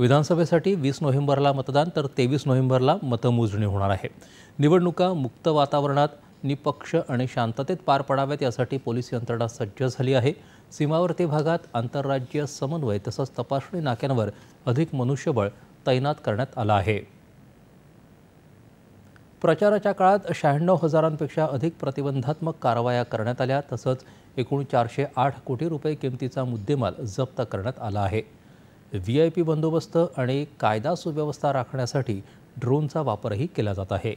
विधानसभेसाठी वीस नोव्हेंबरला मतदान तर तेवीस नोव्हेंबरला मतमोजणी होणार आहे निवडणुका मुक्त वातावरणात निपक्ष आणि शांततेत पार पडाव्यात यासाठी पोलीस यंत्रणा सज्ज झाली आहे सीमावर्ती भागात आंतरराज्य समन्वय तसंच तपासणी नाक्यांवर अधिक मनुष्यबळ तैनात करण्यात आलं आहे प्रचाराच्या काळात शहाण्णव हजारांपेक्षा अधिक प्रतिबंधात्मक कारवाया करण्यात आल्या तसंच एकूण चारशे आठ कोटी रुपये किमतीचा मुद्देमाल जप्त करण्यात आला आहे व्ही आय पी बंदोबस्त आणि कायदा सुव्यवस्था राखण्यासाठी ड्रोनचा वापरही केला जात आहे